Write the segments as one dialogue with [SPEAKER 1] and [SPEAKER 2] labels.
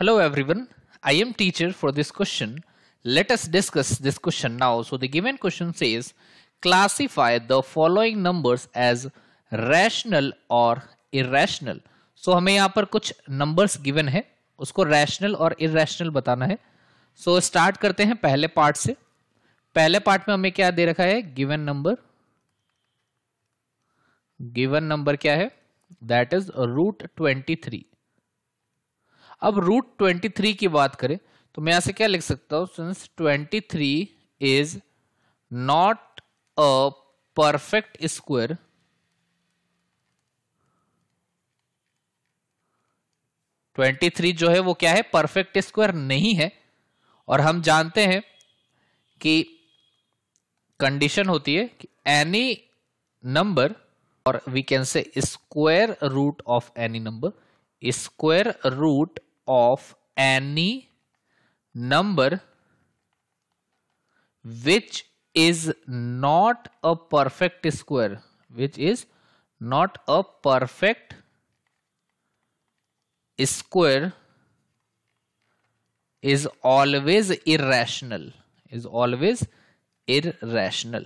[SPEAKER 1] Hello everyone, I am teacher for this question. Let us discuss this question now. So the given question says, classify the following numbers as rational or irrational. So हमें यहाँ पर कुछ numbers given है उसको rational और irrational बताना है So start करते हैं पहले part से पहले part में हमें क्या दे रखा है given number given number क्या है that is root 23 अब रूट ट्वेंटी थ्री की बात करें तो मैं यहां से क्या लिख सकता हूं since twenty three is not a perfect square twenty three जो है वो क्या है परफेक्ट स्क्वायर नहीं है और हम जानते हैं कि कंडीशन होती है कि एनी नंबर और we can say square root of any number square root of any number which is not a perfect square which is not a perfect square is always irrational is always irrational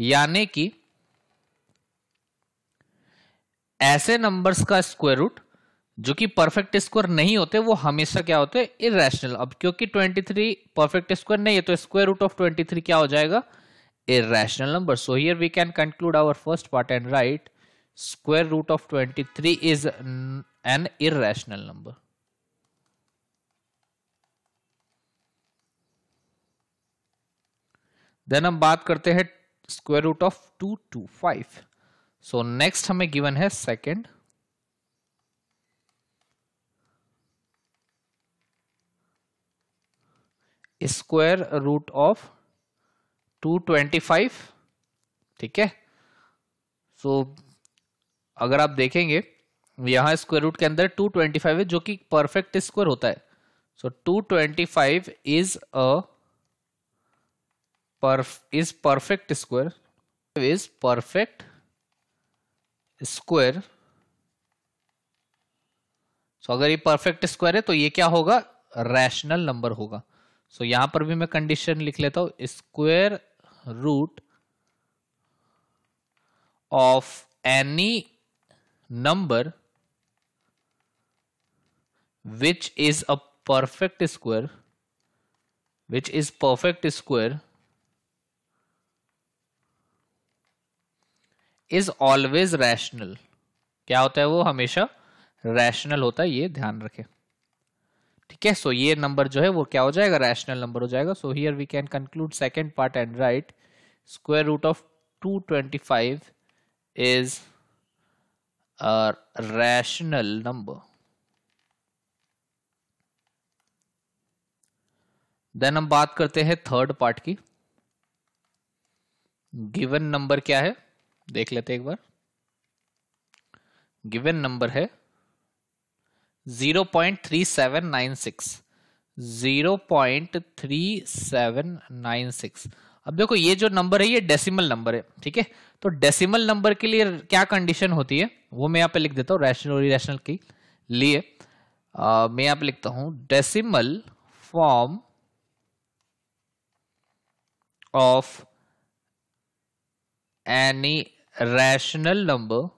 [SPEAKER 1] यानी कि ऐसे numbers का square root जो कि perfect square नहीं होते वो हमेशा क्या होते हैं इेशनल अब क्योंकि 23 परफेक्ट स्क्वायर नहीं है तो स्क्वायर रूट ऑफ 23 क्या हो जाएगा irrational number so here we can conclude our first part and write square root of 23 is an irrational number then हम बात करते हैं square root of two two five so next हमें given है second square root of 225 ठीक है सो अगर आप देखेंगे यहां स्क्वायर रूट के अंदर 225 है जो कि परफेक्ट स्क्वायर होता है so so, 225 is a is perfect square is perfect square so अगर ये परफेक्ट स्क्वायर है तो ये क्या होगा रैशनल नंबर होगा सो so, यहां पर भी मैं कंडीशन लिख लेता हूं square root of any number which is a perfect square which is perfect square is always rational क्या होता है वो हमेशा रैशनल होता है ये ध्यान रखें ठीक है सो ये नंबर जो है वो क्या हो जाएगा रैशनल नंबर हो जाएगा so here we can conclude second part and write square root of two twenty five is rational number then हम बात करते हैं थर्ड पार्ट की गिवन नंबर क्या है देख लेते एक बार गिवन नंबर है zero point three seven nine six zero point three seven nine six अब देखो ये जो नंबर है ये डेसिमल नंबर है ठीक है तो डेसिमल नंबर के लिए क्या कंडीशन होती है वो मैं यहाँ पे लिख देता हूँ रैशनल और इरेशनल के लिए आ, मैं यहाँ पे लिखता हूँ decimal form of any rational number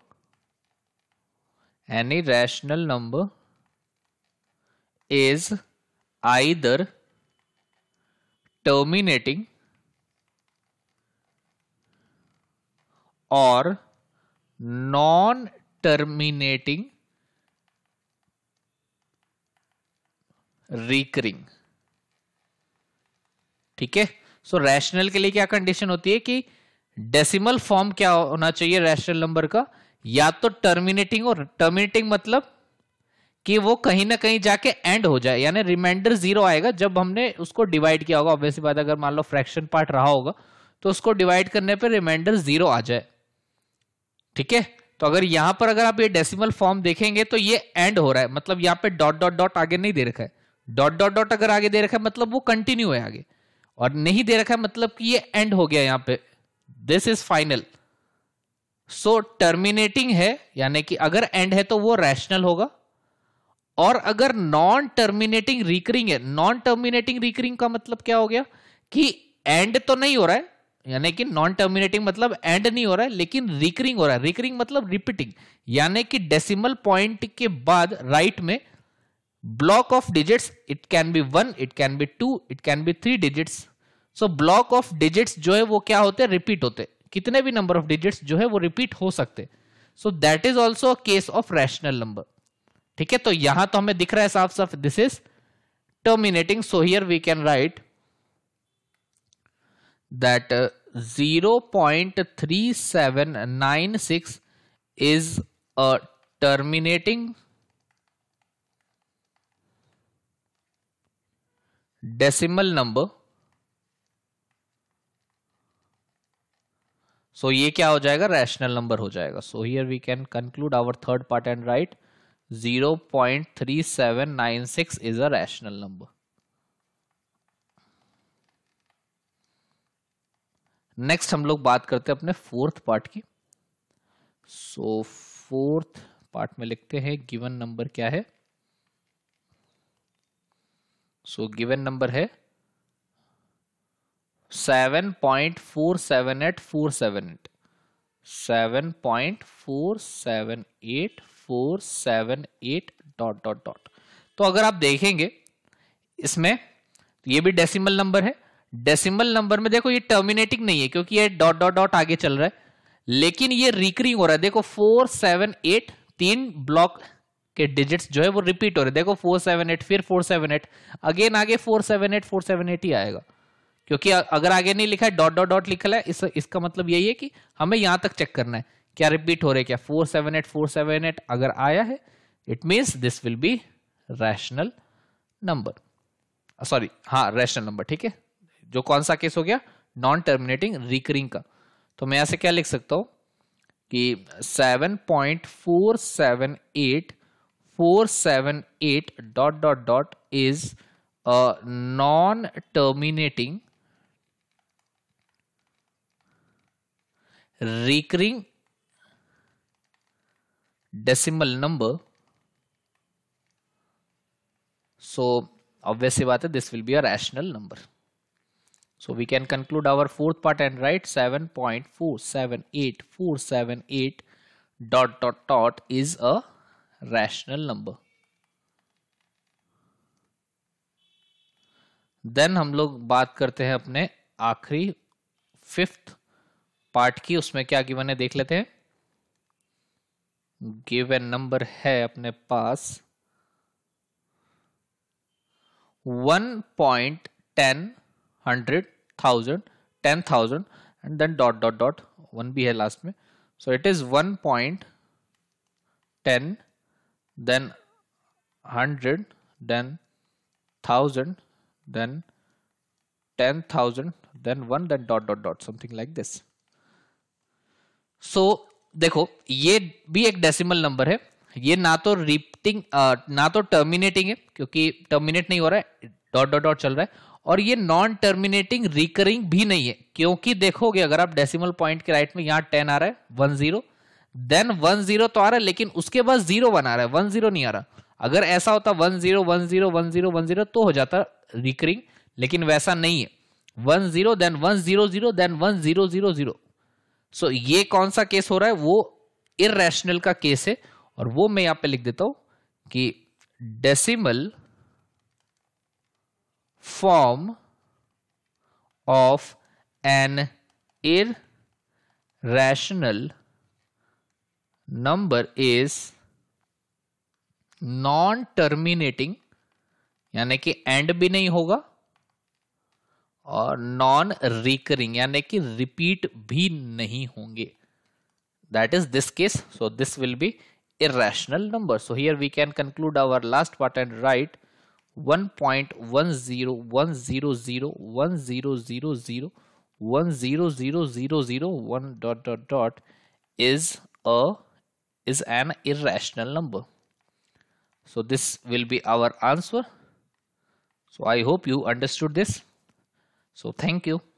[SPEAKER 1] any rational number is either terminating or non terminating recurring ठीक है सो रैशनल के लिए क्या कंडीशन होती है कि डेसिमल फॉर्म क्या होना चाहिए रैशनल नंबर का या तो टर्मिनेटिंग और टर्मिनेटिंग मतलब कि वो कहीं ना कहीं जाके एंड हो जाए यानी रिमाइंडर जीरो आएगा जब हमने उसको डिवाइड किया होगा ऑब्वियसली बात अगर मान लो फ्रैक्शन पार्ट रहा होगा तो उसको डिवाइड करने पर रिमाइंडर जीरो आ जाए ठीक है तो अगर यहां पर अगर आप ये डेसिमल फॉर्म देखेंगे तो ये एंड हो रहा है मतलब यहां पे डॉट डॉट डॉट आगे नहीं दे रखा है डॉट डॉट डॉट अगर आगे दे रखा है मतलब वो कंटिन्यू है आगे और नहीं दे रखा है मतलब कि ये एंड हो गया यहां पे this is final so terminating है यानी कि अगर एंड है तो वो रैशनल होगा और अगर नॉन टर्मिनेटिंग रिकरिंग है नॉन टर्मिनेटिंग रिकरिंग का मतलब क्या हो गया कि एंड तो नहीं हो रहा है यानी कि नॉन टर्मिनेटिंग मतलब एंड नहीं हो रहा है लेकिन रिकरिंग हो रहा है रिकरिंग मतलब रिपीटिंग यानी कि डेसिमल पॉइंट के बाद राइट में block of digits it can be one it can be two it can be three digits so block of digits जो है वो क्या होते हैं रिपीट होते कितने भी नंबर ऑफ डिजिट्स जो है वो रिपीट हो सकते so that is also case of rational number ठीक है तो यहां तो हमें दिख रहा है साफ साफ this is terminating so here we can write that uh, 0.3796 is a terminating decimal number so ये क्या हो जाएगा रैशनल नंबर हो जाएगा so here we can conclude our third part and write zero point three seven nine six is a rational number next हम लोग बात करते हैं अपने फोर्थ पार्ट की सो फोर्थ पार्ट में लिखते हैं गिवन नंबर क्या है सो गिवन नंबर है seven point four seven eight four seven eight seven point four seven eight four seven eight dot dot dot तो अगर आप देखेंगे इसमें तो ये भी डेसिमल नंबर है डेसिमल नंबर में देखो ये टर्मिनेटिंग नहीं है क्योंकि ये डॉट डॉट डॉट आगे चल रहा है लेकिन ये रिकरिंग हो रहा है देखो फोर सेवन एट तीन ब्लॉक के डिजिट्स जो है वो रिपीट हो रहे देखो फोर सेवन एट फिर फोर सेवन एट अगेन आगे four seven eight four seven eight ही आएगा क्योंकि अगर आगे नहीं लिखा है डॉट डॉट डॉट लिखा है इस, इसका मतलब यही है कि हमें यहां तक चेक करना है क्या रिपीट हो रहे क्या four seven eight four seven eight अगर आया है it means this will be rational number sorry हाँ रैशनल नंबर ठीक है जो कौन सा केस हो गया नॉन टर्मिनेटिंग रिकरिंग का तो मैं ऐसे क्या लिख सकता हूं कि seven point four seven eight four seven eight dot dot dot is non terminating recurring decimal number so obvious बात है this will be a rational number so we can conclude our fourth part and write seven point four seven eight four seven eight dot dot dot is a rational number then हम लोग बात करते हैं अपने आखिरी fifth part की उसमें क्या कि मैंने देख लेते हैं गिवन नंबर है अपने पास one point ten hundred thousand ten thousand and then dot dot dot one भी है लास्ट में so it is one point ten then hundred then thousand then ten thousand then one then dot dot dot something like this so देखो ये भी एक decimal number है ये ना तो रिपटिंग ना तो टर्मिनेटिंग है क्योंकि टर्मिनेट नहीं हो रहा है डॉट डॉट डॉट चल रहा है और ये नॉन टर्मिनेटिंग रिकरिंग भी नहीं है क्योंकि देखोगे अगर आप डेसिमल पॉइंट के राइट में यहां टेन आ रहा है one zero then one zero तो आ रहा है लेकिन उसके बाद जीरो वन आ रहा है वन जीरो नहीं आ रहा अगर ऐसा होता one zero one zero one zero one zero तो हो जाता रिकरिंग लेकिन वैसा नहीं है one zero then one zero zero then one zero zero zero so so, ये कौन सा केस हो रहा है वो इेशनल का केस है और वो मैं यहां पे लिख देता हूं कि decimal form of an rational number is non terminating यानी कि एंड भी नहीं होगा और नॉन रिकरिंग यानी कि रिपीट भी नहीं होंगे that is this case so this will be irrational number so here we can conclude our last part and write 1.101001000100001 dot dot dot is a is an irrational number so this will be our answer so i hope you understood this So thank you.